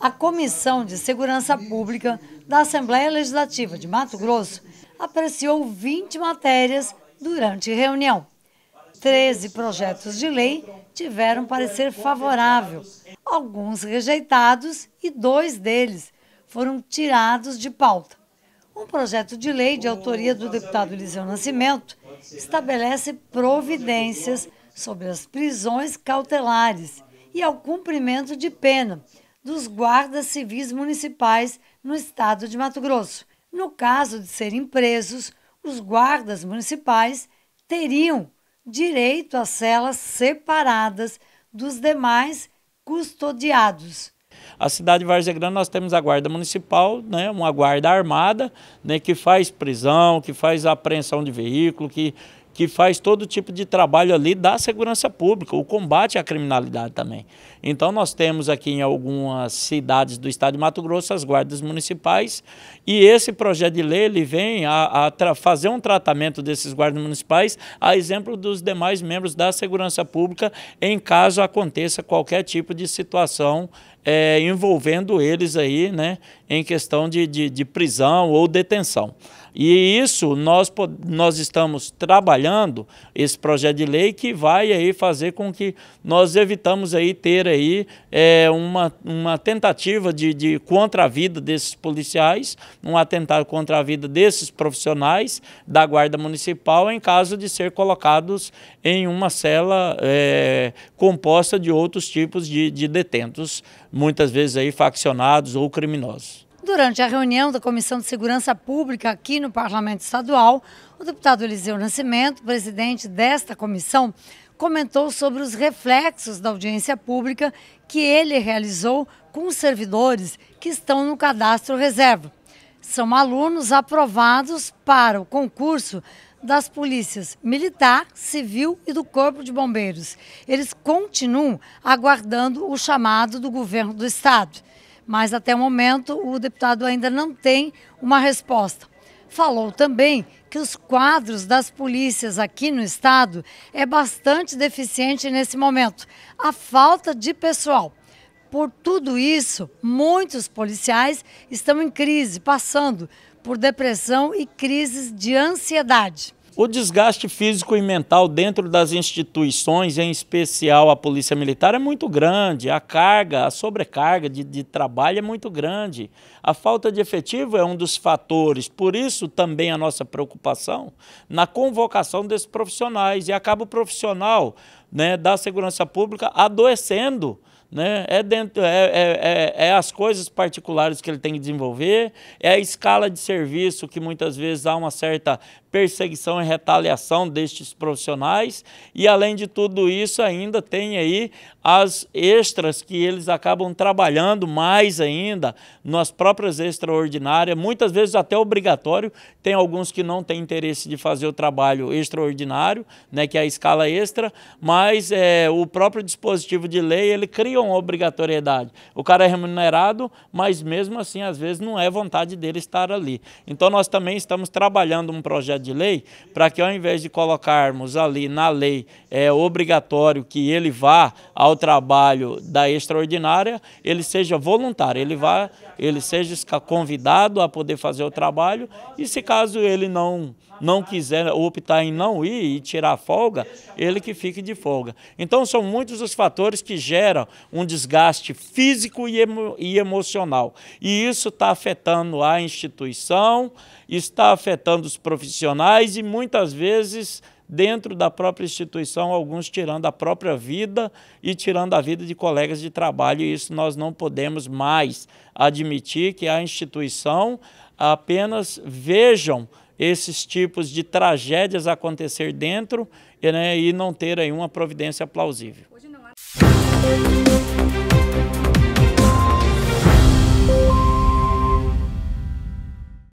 A Comissão de Segurança Pública da Assembleia Legislativa de Mato Grosso apreciou 20 matérias durante reunião. 13 projetos de lei tiveram parecer favorável, alguns rejeitados e dois deles foram tirados de pauta. Um projeto de lei de autoria do deputado Eliseu Nascimento estabelece providências sobre as prisões cautelares e ao cumprimento de pena dos guardas civis municipais no estado de Mato Grosso. No caso de serem presos, os guardas municipais teriam direito a celas separadas dos demais custodiados. A cidade de Várzea Grande nós temos a guarda municipal, né, uma guarda armada, né, que faz prisão, que faz apreensão de veículo, que que faz todo tipo de trabalho ali da segurança pública, o combate à criminalidade também. Então nós temos aqui em algumas cidades do estado de Mato Grosso as guardas municipais e esse projeto de lei ele vem a, a fazer um tratamento desses guardas municipais a exemplo dos demais membros da segurança pública em caso aconteça qualquer tipo de situação é, envolvendo eles aí né, em questão de, de, de prisão ou detenção. E isso nós, nós estamos trabalhando, esse projeto de lei que vai aí fazer com que nós evitamos aí ter aí é, uma, uma tentativa de, de contra a vida desses policiais, um atentado contra a vida desses profissionais da Guarda Municipal em caso de ser colocados em uma cela é, composta de outros tipos de, de detentos, muitas vezes aí faccionados ou criminosos. Durante a reunião da Comissão de Segurança Pública aqui no Parlamento Estadual, o deputado Eliseu Nascimento, presidente desta comissão, comentou sobre os reflexos da audiência pública que ele realizou com os servidores que estão no cadastro reserva. São alunos aprovados para o concurso das polícias militar, civil e do Corpo de Bombeiros. Eles continuam aguardando o chamado do governo do estado mas até o momento o deputado ainda não tem uma resposta. Falou também que os quadros das polícias aqui no estado é bastante deficiente nesse momento, a falta de pessoal. Por tudo isso, muitos policiais estão em crise, passando por depressão e crises de ansiedade. O desgaste físico e mental dentro das instituições, em especial a Polícia Militar, é muito grande. A carga, a sobrecarga de, de, trabalho é muito grande. A falta de efetivo é um dos fatores. Por isso, também a nossa preocupação na convocação desses profissionais. E acaba o profissional né, da segurança pública adoecendo. Né? É, dentro, é, é, é, é, as coisas particulares que ele tem que desenvolver, é a escala de serviço que muitas vezes há uma certa perseguição e retaliação destes profissionais e além de tudo isso ainda tem aí as extras que eles acabam trabalhando mais ainda nas próprias extraordinárias, muitas vezes até obrigatório, tem alguns que não têm interesse de fazer o trabalho extraordinário, né, que é a escala extra, mas mas é, o próprio dispositivo de lei ele cria uma obrigatoriedade. O cara é remunerado, mas mesmo assim, às vezes, não é vontade dele estar ali. Então, nós também estamos trabalhando um projeto de lei para que, ao invés de colocarmos ali na lei é obrigatório que ele vá ao trabalho da extraordinária, ele seja voluntário, ele vá, ele seja convidado a poder fazer o trabalho e, se caso ele não, não quiser optar em não ir e tirar folga, ele que fique de fora folga. Então, são muitos os fatores que geram um desgaste físico e, emo e emocional. E isso está afetando a instituição, está afetando os profissionais e muitas vezes dentro da própria instituição, alguns tirando a própria vida e tirando a vida de colegas de trabalho. E isso nós não podemos mais admitir que a instituição apenas vejam esses tipos de tragédias acontecer dentro né, e não ter aí uma providência plausível.